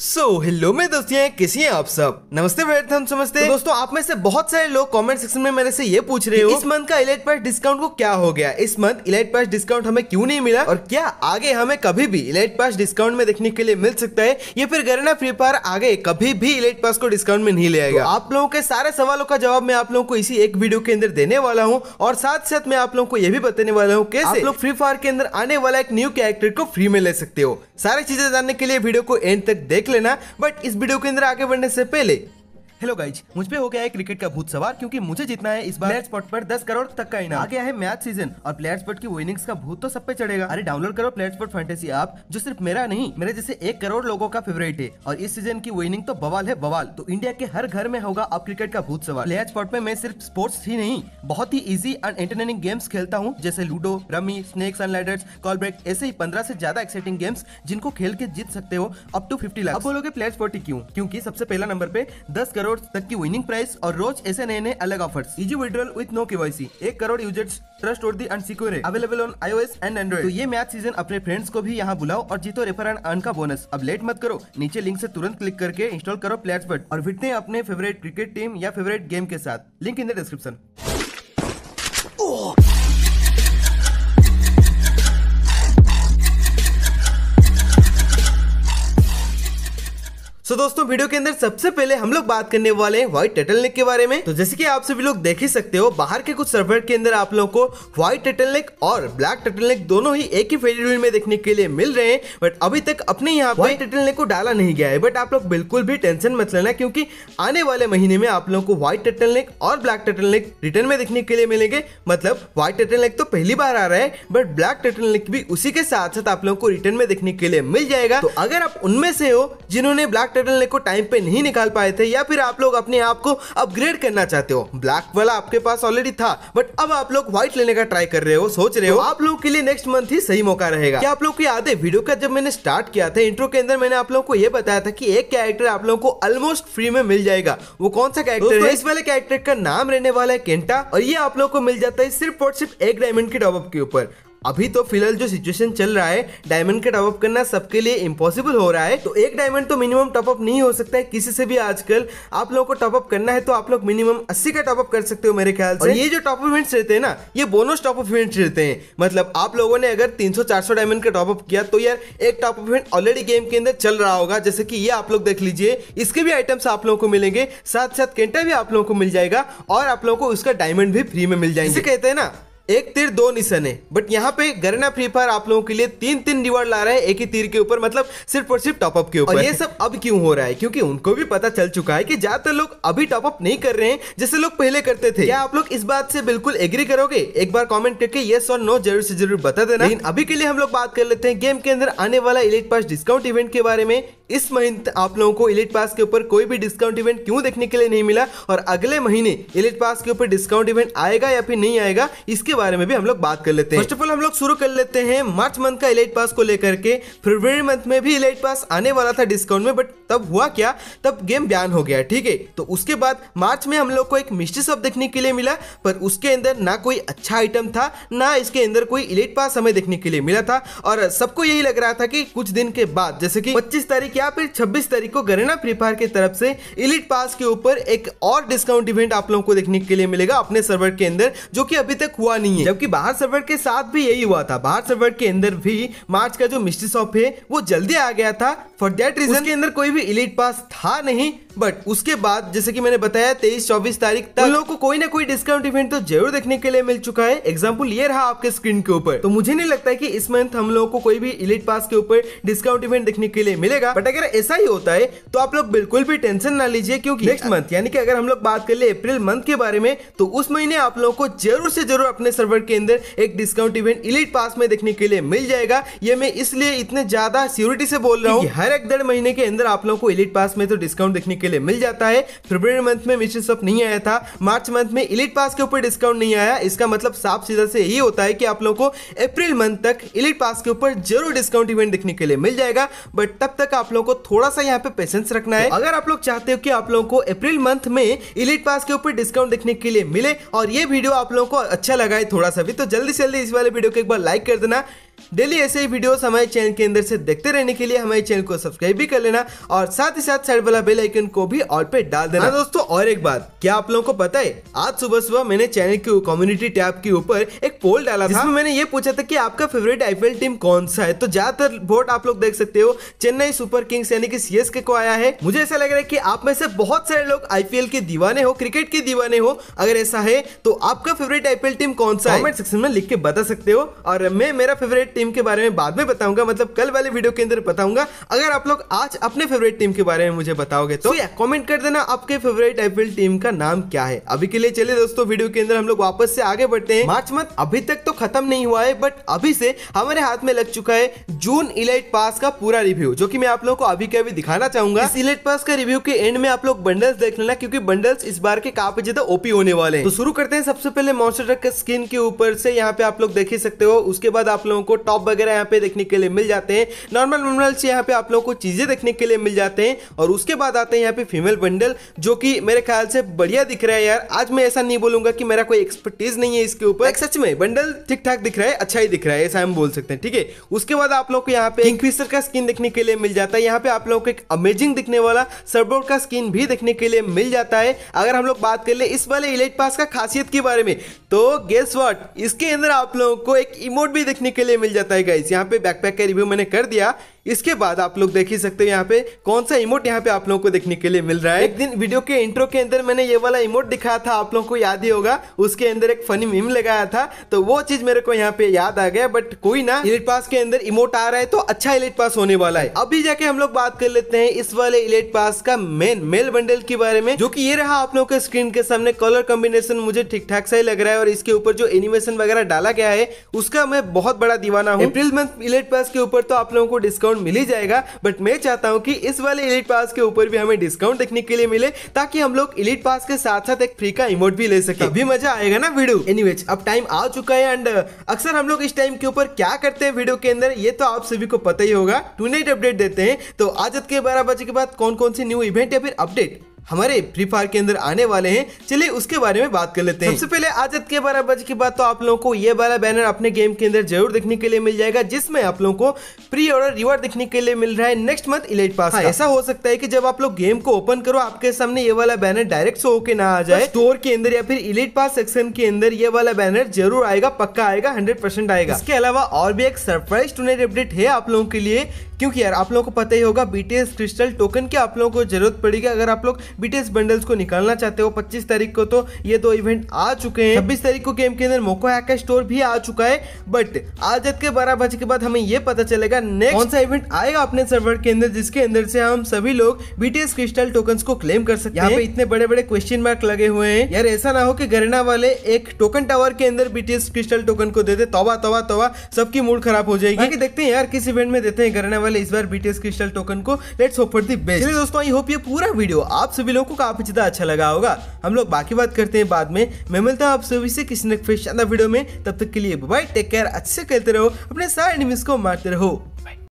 सो so, hello मेरे दोस्तियां किसी हैं आप सब नमस्ते हम समझते तो दोस्तों आप में से बहुत सारे लोग कमेंट सेक्शन में मेरे से ये पूछ रहे हो इस मंथ का इलाइट पास डिस्काउंट को क्या हो गया इस मंथ इलाइट पास डिस्काउंट हमें क्यों नहीं मिला और क्या आगे हमें कभी भी इलाइट पास डिस्काउंट में देखने के लिए मिल सकता है या फिर गरना फ्री फायर आगे कभी भी इलाइट पास को डिस्काउंट में नहीं ले आएगा तो आप लोगों के सारे सवालों का जवाब मैं आप लोगों को इसी एक वीडियो के अंदर देने वाला हूँ और साथ साथ मैं आप लोगों को ये भी बताने वाला हूँ कैसे लोग फ्री फायर के अंदर आने वाला एक न्यू कैरेक्टर को फ्री में ले सकते हो सारी चीजें जानने के लिए वीडियो को एंड तक देख देख लेना बट इस वीडियो के अंदर आगे बढ़ने से पहले हेलो गाइज मुझ पे हो गया है क्रिकेट का भूत सवार क्योंकि मुझे जितना है इस बार प्लेयर स्पॉट पर 10 करोड़ तक का इनाम आ गया है मैच सीजन और प्लेयर स्पॉट की विनिंग्स का भूत तो सब पे चढ़ेगा अरे डाउनलोड करो प्लेयर स्पॉट फैंटेसी ऐप जो सिर्फ मेरा नहीं मेरे जैसे एक करोड़ लोगों का फेवरेट है और इस सीजन की विनिंग तो बवाल है बवाल तो इंडिया के हर घर में होगा अब क्रिकेट का भूत सवार प्लेयर स्पॉट में मैं सिर्फ स्पोर्ट्स ही नहीं बहुत ही इजी एंड एंटरटेनिंग गेम्स खेलता हूँ जैसे ludo rummy snakes and ladders call break ऐसे ही पंद्रह से ज्यादा एक्साइटिंग गेम्स जिनको खेल के जीत सकते हो अप टू फिफ्टी लाख बोलोगे प्लेयर स्पॉट क्यूँ क्यूँकी सबसे पहला नंबर पे दस करोड़ करोड़ तक की विनिंग प्राइस और रोज ऐसे नए नए अलग offers easy withdrawal with no के एक करोड़ यूजर्स ट्रस्ट और दी अनसिक्योर है available on iOS and android तो ये मैच सीजन अपने फ्रेंड्स को भी यहाँ बुलाओ और जीतो रेफर एंड अर्न का बोनस अब लेट मत करो नीचे लिंक से तुरंत क्लिक करके इंस्टॉल करो प्लेट्स और फिटने अपने फेवरेट क्रिकेट टीम या फेवरेट गेम के साथ link in the description so so, दोस्तों वीडियो के अंदर सबसे पहले हम लोग बात करने वाले हैं व्हाइट टेटल नेक के बारे में तो जैसे कि आप सभी लोग देख ही सकते हो बाहर के कुछ सर्वर के अंदर आप लोगों को व्हाइट टेटल नेक और ब्लैक टेटल नेक दोनों ही एक ही फेडियल में देखने के लिए मिल रहे हैं बट अभी तक अपने यहाँ व्हाइट टेटल नेक को डाला नहीं गया है बट आप लोग बिल्कुल भी टेंशन मत लेना क्योंकि आने वाले महीने में आप लोगों को व्हाइट टेटल नेक और ब्लैक टेटल नेक रिटर्न में देखने के लिए मिलेंगे मतलब व्हाइट टेटल नेक तो पहली बार आ रहा है बट ब्लैक टेटल नेक भी उसी के साथ साथ आप लोगों को रिटर्न में देखने के लिए मिल जाएगा तो अगर आप उनमें से हो जिन्होंने ब्लैक कैप्टन को टाइम पे नहीं निकाल पाए थे या फिर आप लोग अपने आप को अपग्रेड करना चाहते हो ब्लैक वाला आपके पास ऑलरेडी था बट अब आप लोग व्हाइट लेने का ट्राई कर रहे हो सोच रहे हो तो आप लोग के लिए नेक्स्ट मंथ ही सही मौका रहेगा क्या आप लोग याद है वीडियो का जब मैंने स्टार्ट किया था इंट्रो के अंदर मैंने आप लोग को यह बताया था की एक कैरेक्टर आप लोग को ऑलमोस्ट फ्री में मिल जाएगा वो कौन सा कैरेक्टर है इस वाले कैरेक्टर का नाम रहने वाला है केंटा और ये आप लोग को मिल जाता है सिर्फ और सिर्फ एक डायमंड के टॉपअप के ऊपर अभी तो फिलहाल जो सिचुएशन चल रहा है डायमंड का टॉपअप करना सबके लिए इम्पॉसिबल हो रहा है तो एक डायमंड तो मिनिमम टॉपअप नहीं हो सकता है किसी से भी आजकल आप लोगों को टॉपअप करना है तो आप लोग मिनिमम अस्सी का टॉपअप कर सकते हो मेरे ख्याल से ये जो टॉप इवेंट्स रहते हैं ना ये बोनस टॉप इवेंट्स रहते हैं मतलब आप लोगों ने अगर तीन सौ डायमंड का टॉपअप किया तो यार एक टॉप इवेंट ऑलरेडी गेम के अंदर चल रहा होगा जैसे कि ये आप लोग देख लीजिए इसके भी आइटम्स आप लोगों को मिलेंगे साथ साथ केंटा भी आप लोगों को मिल जाएगा और आप लोगों को उसका डायमंड भी फ्री में मिल जाएंगे कहते हैं ना एक तीर दो निशान है बट यहाँ पे गरना फ्री फायर आप लोगों के लिए तीन तीन रिवॉर्ड ला रहे हैं एक ही तीर के ऊपर मतलब सिर्फ और सिर्फ टॉपअप के ऊपर ये सब अब क्यों हो रहा है क्योंकि उनको भी पता चल चुका है कि ज्यादातर लोग अभी टॉपअप नहीं कर रहे हैं जैसे लोग पहले करते थे क्या आप लोग इस बात से बिल्कुल एग्री करोगे एक बार कॉमेंट करके येस और नो जरूर से जरूर बता देना लेकिन अभी के लिए हम लोग बात कर लेते हैं गेम के अंदर आने वाला इलेक्ट पास डिस्काउंट इवेंट के बारे में इस महीने आप लोगों को इलेट पास के ऊपर कोई भी डिस्काउंट इवेंट क्यों देखने के लिए नहीं मिला और अगले महीने इलेट पास के ऊपर डिस्काउंट इवेंट आएगा या फिर नहीं आएगा इसके बारे में भी हम लोग बात कर लेते हैं फर्स्ट ऑफ ऑल हम लोग शुरू कर लेते हैं मार्च मंथ का इलेट पास को लेकर के फरवरी मंथ में भी इलेट पास आने वाला था डिस्काउंट में बट तब हुआ क्या तब गेम बैन हो गया ठीक है तो उसके बाद मार्च में हम लोग को एक मिस्ट्री शॉप देखने के लिए मिला पर उसके अंदर ना कोई अच्छा आइटम था ना इसके अंदर कोई इलेट पास हमें देखने के लिए मिला था और सबको यही लग रहा था कि कुछ दिन के बाद जैसे कि 25 तारीख या फिर 26 तारीख को गरेना फ्री फायर की तरफ से इलिट पास के ऊपर एक और डिस्काउंट इवेंट आप लोगों को देखने के लिए मिलेगा अपने सर्वर के अंदर जो कि अभी तक हुआ नहीं नहीं है जबकि बाहर सर्वर के साथ भी यही हुआ था बाहर सर्वर के अंदर भी मार्च का जो मिस्ट्री शॉप है वो जल्दी आ गया था फॉर देट रीजन के अंदर कोई भी इलीट पास था नहीं बट उसके बाद जैसे कि मैंने बताया तेईस चौबीस तारीख तक लोगों को कोई ना कोई डिस्काउंट इवेंट तो जरूर देखने के लिए मिल चुका है एग्जाम्पल ये रहा आपके स्क्रीन के ऊपर तो मुझे नहीं लगता है कि इस मंथ हम लोगों को कोई भी इलीट पास के ऊपर डिस्काउंट इवेंट देखने के लिए मिलेगा बट अगर ऐसा ही होता है तो आप लोग बिल्कुल भी टेंशन ना लीजिए क्योंकि नेक्स्ट मंथ यानी कि अगर हम लोग बात कर ले अप्रैल मंथ के बारे में तो उस महीने आप लोगों को जरूर से जरूर अपने सर्वर के अंदर एक डिस्काउंट इवेंट इलीट पास में देखने के लिए मिल जाएगा ये मैं इसलिए इतने ज्यादा सिक्योरिटी से बोल रहा हूँ हर एक डेढ़ महीने के अंदर आप लोगों को इलीट पास में तो डिस्काउंट देखने के लिए मिल जाता है फेब्रवरी मंथ में मिशन ऑफ नहीं आया था मार्च मंथ में इलीट पास के ऊपर डिस्काउंट नहीं आया इसका मतलब साफ सीधा से यही होता है कि आप लोगों को अप्रैल मंथ तक इलीट पास के ऊपर जरूर डिस्काउंट इवेंट देखने के लिए मिल जाएगा बट तब तक आप लोगों को थोड़ा सा यहाँ पे पेशेंस रखना है अगर आप लोग चाहते हो कि आप लोगों को अप्रैल मंथ में इलीट पास के ऊपर डिस्काउंट देखने के लिए मिले और ये वीडियो आप लोगों को अच्छा लगा थोड़ा सा भी तो जल्दी से जल्दी इस वाले वीडियो को एक बार लाइक कर देना डेली ऐसे ही वीडियोस हमारे चैनल के अंदर से देखते रहने के लिए हमारे चैनल को सब्सक्राइब भी कर लेना और साथ ही साथ साइड वाला बेल आइकन को भी ऑल पे डाल देना हाँ दोस्तों और एक बात क्या आप लोगों को पता है आज सुबह सुबह मैंने चैनल के कम्युनिटी टैब के ऊपर एक पोल डाला था मैंने ये पूछा था की आपका फेवरेट आईपीएल टीम कौन सा है तो ज्यादातर वोट आप लोग देख सकते हो चेन्नई सुपर किंग्स यानी कि सीएस को आया है मुझे ऐसा लग रहा है की आप में से बहुत सारे लोग आईपीएल के दीवाने हो क्रिकेट के दीवाने हो अगर ऐसा है तो आपका फेवरेट आईपीएल टीम कौन सा है सेक्शन में लिख के बता सकते हो और मैं मेरा फेवरेट टीम के बारे में बाद में बताऊंगा मतलब कल वाले वीडियो के अंदर बताऊंगा अगर आप लोग आज अपने फेवरेट टीम के बारे में मुझे बताओगे तो या कॉमेंट कर देना आपके फेवरेट आईपीएल टीम का नाम क्या है अभी के लिए चले दोस्तों वीडियो के अंदर हम लोग वापस से आगे बढ़ते हैं मार्च मत अभी तक तो खत्म नहीं हुआ है बट अभी से हमारे हाथ में लग चुका है जून इलाइट पास का पूरा रिव्यू जो की मैं आप लोग को अभी के अभी दिखाना चाहूंगा इस इलाइट पास का रिव्यू के एंड में आप लोग बंडल्स देख लेना क्योंकि बंडल्स इस बार के काफी ज्यादा ओपी होने वाले हैं तो शुरू करते हैं सबसे पहले मॉन्स्टर स्किन के ऊपर से यहाँ पे आप लोग देख ही सकते हो उसके बाद आप लोगों को टॉप वगैरह यहाँ पे देखने के लिए मिल जाते हैं नॉर्मल नॉर्मल से यहाँ पे आप लोगों को चीज़ें देखने के लिए मिल जाते हैं और उसके बाद आते हैं यहाँ पे फीमेल बंडल जो कि मेरे ख्याल से बढ़िया दिख रहा है यार आज मैं ऐसा नहीं बोलूंगा कि मेरा कोई एक्सपर्टीज नहीं है इसके ऊपर सच में बंडल ठीक ठाक दिख रहा है अच्छा ही दिख रहा है ऐसा हम बोल सकते हैं ठीक है उसके बाद आप लोग को यहाँ पे किंगफिशर का स्किन देखने के लिए मिल जाता है यहाँ पे आप लोग को एक अमेजिंग दिखने वाला सरबोर्ड का स्किन भी देखने के लिए मिल जाता है अगर हम लोग बात कर ले इस वाले इलेट पास का खासियत के बारे में तो गेस वॉट इसके अंदर आप लोगों को एक इमोट भी देखने के लिए मिल जाता है गाइस यहाँ पे बैकपैक का रिव्यू मैंने कर दिया इसके बाद आप लोग देख ही सकते हो यहाँ पे कौन सा इमोट यहाँ पे आप लोगों को देखने के लिए मिल रहा है एक दिन वीडियो के इंट्रो के अंदर मैंने ये वाला इमोट दिखाया था आप लोगों को याद ही होगा उसके अंदर एक फनी मीम लगाया था तो वो चीज मेरे को यहाँ पे याद आ गया बट कोई ना इलेट पास के अंदर इमोट आ रहा है तो अच्छा इलेट पास होने वाला है अभी जाके हम लोग बात कर लेते हैं इस वाले इलेट पास का मेन मेल बंडल के बारे में जो की ये रहा आप लोग के स्क्रीन के सामने कलर कॉम्बिनेशन मुझे ठीक ठाक सा ही लग रहा है और इसके ऊपर जो एनिमेशन वगैरह डाला गया है उसका मैं बहुत बड़ा दीवाना हूँ अप्रिल मंथ इलेट पास के ऊपर तो आप लोगों को डिस्काउंट मिल ही जाएगा बट मैं चाहता हूँ कि इस वाले इलीट पास के ऊपर भी हमें डिस्काउंट देखने के लिए मिले ताकि हम लोग इलीट पास के साथ साथ एक फ्री का इमोट भी ले सके अभी मजा आएगा ना वीडियो एनी अब टाइम आ चुका है एंड uh, अक्सर हम लोग इस टाइम के ऊपर क्या करते हैं वीडियो के अंदर ये तो आप सभी को पता ही होगा टू अपडेट देते हैं तो आज के बारह बजे के बाद कौन कौन सी न्यू इवेंट या फिर अपडेट हमारे फ्री फायर के अंदर आने वाले हैं चलिए उसके बारे में बात कर लेते हैं सबसे पहले आज के बारह बजे की बात तो आप लोगों को ये वाला बैनर अपने गेम के अंदर जरूर देखने के लिए मिल जाएगा जिसमें आप लोगों को प्री ऑर्डर रिवार्ड देखने के लिए मिल रहा है नेक्स्ट मंथ इलेट पास हाँ, ऐसा हो सकता है कि जब आप लोग गेम को ओपन करो आपके सामने ये वाला बैनर डायरेक्ट शो के ना आ जाए स्टोर तो के अंदर या फिर इलेट पास सेक्शन के अंदर ये वाला बैनर जरूर आएगा पक्का आएगा हंड्रेड आएगा इसके अलावा और भी एक सरप्राइज टूनेट अपडेट है आप लोगों के लिए क्योंकि यार आप लोगों को पता ही होगा बीटीएस क्रिस्टल टोकन की आप लोगों को जरूरत पड़ेगी अगर आप लोग बीटीएस बंडल्स को निकालना चाहते हो 25 तारीख को तो ये दो इवेंट आ चुके हैं छब्बीस तारीख को गेम के अंदर मोको हैकर स्टोर भी आ चुका है बट आज रात के बारह बजे के बाद हमें ये पता चलेगा नेक्स्ट कौन सा इवेंट आएगा अपने सर्वर के अंदर जिसके अंदर से हम सभी लोग बीटीएस क्रिस्टल टोकन को क्लेम कर सकते हैं यहाँ पे इतने बड़े बड़े क्वेश्चन मार्क लगे हुए हैं यार ऐसा ना हो कि गरना वाले एक टोकन टावर के अंदर बीटीएस क्रिस्टल टोकन को देते तोबा तोबा तोबा सबकी मूड खराब हो जाएगी देखते हैं यार किस इवेंट में देते हैं गरना वाले इस बार बीटीएस क्रिस्टल टोकन को let's hope for the best चलिए दोस्तों आई होप ये पूरा वीडियो आप सभी लोगों को काफी ज्यादा अच्छा लगा होगा हम लोग बाकी बात करते हैं बाद में मैं मिलता हूँ आप सभी से किसी नेक्स्ट शानदार वीडियो में तब तक के लिए बाय टेक केयर अच्छे खेलते रहो अपने सारे एनिमीज को मारते रहो बाय